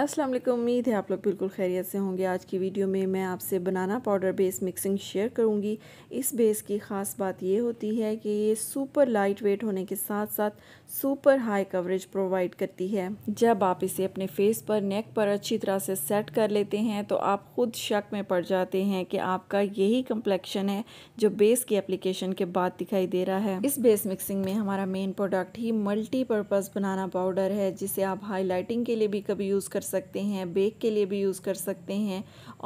अस्सलाम वालेकुम उम्मीद है आप लोग बिल्कुल खैरियत से होंगे आज की वीडियो में मैं आपसे banana powder base mixing share करूंगी इस बेस की ख़ास बात यह होती है कि ये सुपर लाइट वेट होने के साथ साथ सुपर हाई कवरेज प्रोवाइड करती है जब आप इसे अपने फेस पर नेक पर अच्छी तरह से सेट कर लेते हैं तो आप ख़ुद शक में पड़ जाते हैं कि आपका यही कम्प्लेक्शन है जो बेस की एप्लीकेशन के बाद दिखाई दे रहा है इस बेस मिक्सिंग में हमारा मेन प्रोडक्ट ही मल्टीपर्पज़ बनाना पाउडर है जिसे आप हाईलाइटिंग के लिए भी कभी यूज़ कर सकते हैं बेक के लिए भी यूज़ कर सकते हैं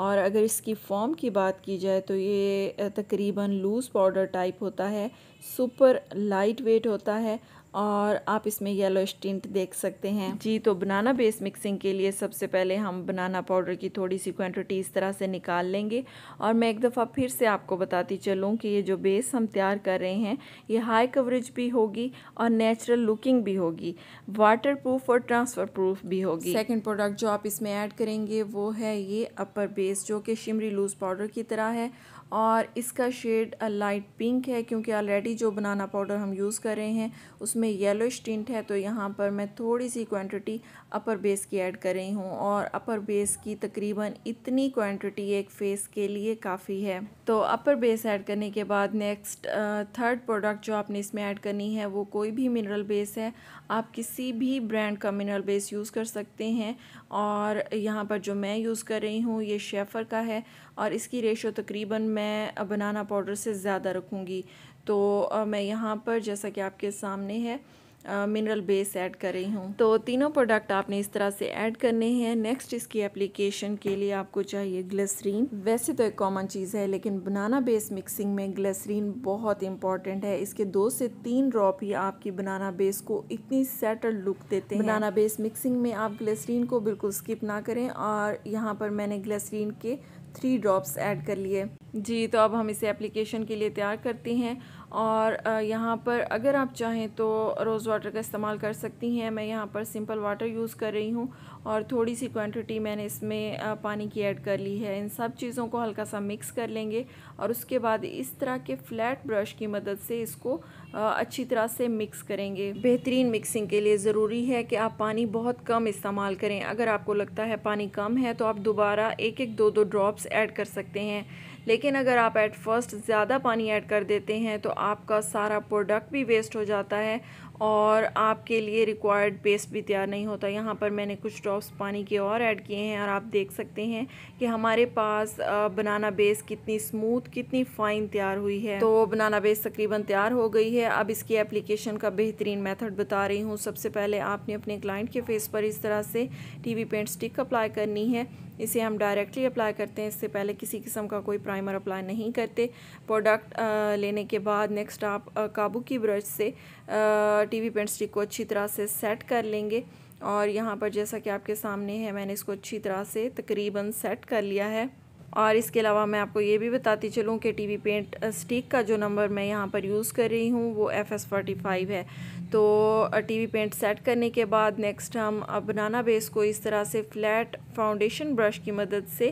और अगर इसकी फॉर्म की बात की जाए तो ये तकरीबन लूज़ पाउडर टाइप होता है सुपर लाइट वेट होता है और आप इसमें येलो स्टिंट देख सकते हैं जी तो बनाना बेस मिक्सिंग के लिए सबसे पहले हम बनाना पाउडर की थोड़ी सी क्वांटिटी इस तरह से निकाल लेंगे और मैं एक दफ़ा फिर से आपको बताती चलूँ कि ये जो बेस हम तैयार कर रहे हैं ये हाई कवरेज भी होगी और नेचुरल लुकिंग भी होगी वाटर प्रूफ और ट्रांसफ़र प्रूफ भी होगी सेकेंड प्रोडक्ट जो आप इसमें ऐड करेंगे वो है ये अपर बेस जो कि शिमरी लूज़ पाउडर की तरह है और इसका शेड लाइट पिंक है क्योंकि ऑलरेडी जो बनाना पाउडर हम यूज़ कर रहे हैं उसमें इसमें येलोइश टिंट है तो यहाँ पर मैं थोड़ी सी क्वांटिटी अपर बेस की ऐड कर रही हूँ और अपर बेस की तकरीबन इतनी क्वांटिटी एक फेस के लिए काफ़ी है तो अपर बेस ऐड करने के बाद नेक्स्ट थर्ड प्रोडक्ट जो आपने इसमें ऐड करनी है वो कोई भी मिनरल बेस है आप किसी भी ब्रांड का मिनरल बेस यूज़ कर सकते हैं और यहाँ पर जो मैं यूज़ कर रही हूँ ये शेफ़र का है और इसकी रेशो तकरीबन मैं बनाना पाउडर से ज़्यादा रखूँगी तो मैं यहाँ पर जैसा कि आपके सामने है मिनरल बेस ऐड कर रही हूँ तो तीनों प्रोडक्ट आपने इस तरह से ऐड करने हैं नेक्स्ट इसकी एप्लीकेशन के लिए आपको चाहिए ग्लिसरीन वैसे तो एक कॉमन चीज़ है लेकिन बनाना बेस मिक्सिंग में ग्लिसरीन बहुत इंपॉर्टेंट है इसके दो से तीन ड्रॉप ही आपकी बनाना बेस को इतनी सेटल लुक देते हैं बनाना बेस मिक्सिंग में आप ग्लेसरीन को बिल्कुल स्किप ना करें और यहाँ पर मैंने ग्लेसरीन के थ्री ड्रॉप्स ऐड कर लिए जी तो अब हम इसे एप्लीकेशन के लिए तैयार करते हैं और यहाँ पर अगर आप चाहें तो रोज़ वाटर का इस्तेमाल कर सकती हैं मैं यहाँ पर सिंपल वाटर यूज़ कर रही हूँ और थोड़ी सी क्वांटिटी मैंने इसमें पानी की ऐड कर ली है इन सब चीज़ों को हल्का सा मिक्स कर लेंगे और उसके बाद इस तरह के फ्लैट ब्रश की मदद से इसको अच्छी तरह से मिक्स करेंगे बेहतरीन मिक्सिंग के लिए ज़रूरी है कि आप पानी बहुत कम इस्तेमाल करें अगर आपको लगता है पानी कम है तो आप दोबारा एक एक दो दो ड्रॉप्स ऐड कर सकते हैं लेकिन अगर आप एट फर्स्ट ज़्यादा पानी ऐड कर देते हैं तो आपका सारा प्रोडक्ट भी वेस्ट हो जाता है और आपके लिए रिक्वायर्ड पेस्ट भी तैयार नहीं होता यहाँ पर मैंने कुछ ड्रॉप्स पानी के और ऐड किए हैं और आप देख सकते हैं कि हमारे पास बनाना बेस कितनी स्मूथ कितनी फ़ाइन तैयार हुई है तो बनाना बेस तकरीबन तैयार हो गई है अब इसकी एप्लीकेशन का बेहतरीन मेथड बता रही हूँ सबसे पहले आपने अपने क्लाइंट के फेस पर इस तरह से टी पेंट स्टिक अप्लाई करनी है इसे हम डायरेक्टली अप्लाई करते हैं इससे पहले किसी किस्म का कोई प्राइमर अप्लाई नहीं करते प्रोडक्ट लेने के बाद नेक्स्ट आप काबू की ब्रश से टीवी पेंट स्टिक को अच्छी तरह से सेट कर लेंगे और यहाँ पर जैसा कि आपके सामने है मैंने इसको अच्छी तरह से तकरीबन सेट कर लिया है और इसके अलावा मैं आपको ये भी बताती चलूँ कि टीवी पेंट स्टिक का जो नंबर मैं यहाँ पर यूज़ कर रही हूँ वो एफ एस फोर्टी फाइव है तो टीवी पेंट सेट करने के बाद नेक्स्ट हम बनाना बेस को इस तरह से फ्लैट फाउंडेशन ब्रश की मदद से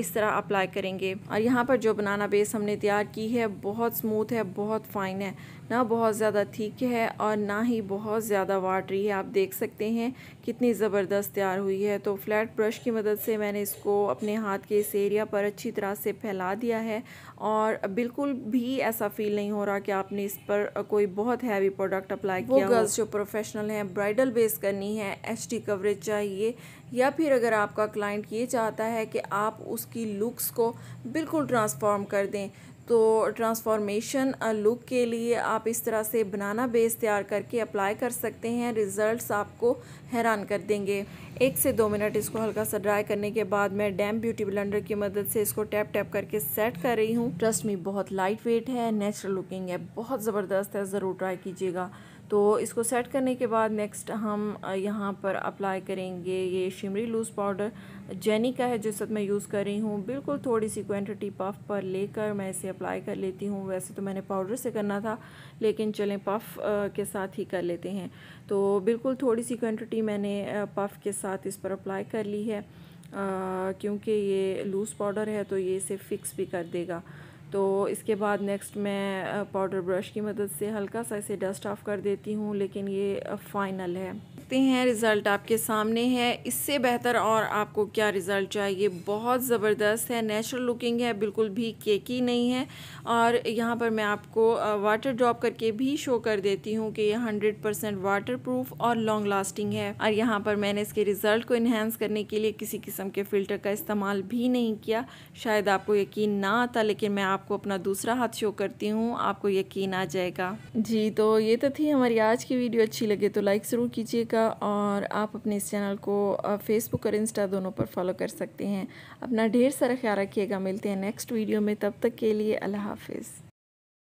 इस तरह अप्लाई करेंगे और यहाँ पर जो बनाना बेस हमने तैयार की है बहुत स्मूथ है बहुत फ़ाइन है ना बहुत ज़्यादा ठीक है और ना ही बहुत ज़्यादा वाटरी है आप देख सकते हैं कितनी ज़बरदस्त तैयार हुई है तो फ्लैट ब्रश की मदद से मैंने इसको अपने हाथ के इस एरिया पर अच्छी तरह से फैला दिया है और बिल्कुल भी ऐसा फील नहीं हो रहा कि आपने इस पर कोई बहुत हैवी प्रोडक्ट अप्लाई किया गर्ल्स जो प्रोफेशनल हैं ब्राइडल बेस करनी है एच कवरेज चाहिए या फिर अगर आपका क्लाइंट ये चाहता है कि आप उसकी लुक्स को बिल्कुल ट्रांसफॉर्म कर दें तो ट्रांसफॉर्मेशन लुक के लिए आप इस तरह से बनाना बेस तैयार करके अप्लाई कर सकते हैं रिज़ल्ट्स आपको हैरान कर देंगे एक से दो मिनट इसको हल्का सा ड्राई करने के बाद मैं डैम ब्यूटी ब्लेंडर की मदद से इसको टैप टैप करके सेट कर रही हूँ ट्रस्ट में बहुत लाइट वेट है नेचुरल लुकिंग है बहुत ज़बरदस्त है ज़रूर ट्राई कीजिएगा तो इसको सेट करने के बाद नेक्स्ट हम यहाँ पर अप्लाई करेंगे ये शिमरी लूज़ पाउडर जेनी का है जिस मैं यूज़ कर रही हूँ बिल्कुल थोड़ी सी क्वान्टिटी पफ पर लेकर मैं इसे अप्लाई कर लेती हूँ वैसे तो मैंने पाउडर से करना था लेकिन चलें पफ के साथ ही कर लेते हैं तो बिल्कुल थोड़ी सी क्वान्टिटी मैंने पफ के साथ इस पर अप्लाई कर ली है क्योंकि ये लूज़ पाउडर है तो ये इसे फ़िक्स भी कर देगा तो इसके बाद नेक्स्ट मैं पाउडर ब्रश की मदद से हल्का सा इसे डस्ट ऑफ कर देती हूँ लेकिन ये फाइनल है सकते हैं रिज़ल्ट आपके सामने है इससे बेहतर और आपको क्या रिज़ल्ट चाहिए बहुत ज़बरदस्त है नेचुरल लुकिंग है बिल्कुल भी केकी नहीं है और यहाँ पर मैं आपको वाटर ड्रॉप करके भी शो कर देती हूँ कि ये हंड्रेड परसेंट वाटर प्रूफ और लॉन्ग लास्टिंग है और यहाँ पर मैंने इसके रिज़ल्ट को इन्हेंस करने के लिए किसी किस्म के फ़िल्टर का इस्तेमाल भी नहीं किया शायद आपको यकीन ना आता लेकिन मैं आपको अपना दूसरा हाथ शो करती हूँ आपको यकीन आ जाएगा जी तो ये तो थी हमारी आज की वीडियो अच्छी लगे तो लाइक ज़रूर कीजिएगा कीजिएगा और आप अपने इस चैनल को फेसबुक और इंस्टा दोनों पर फॉलो कर सकते हैं अपना ढेर सारा ख्याल रखिएगा मिलते हैं नेक्स्ट वीडियो में तब तक के लिए अल्लाह हाफिज़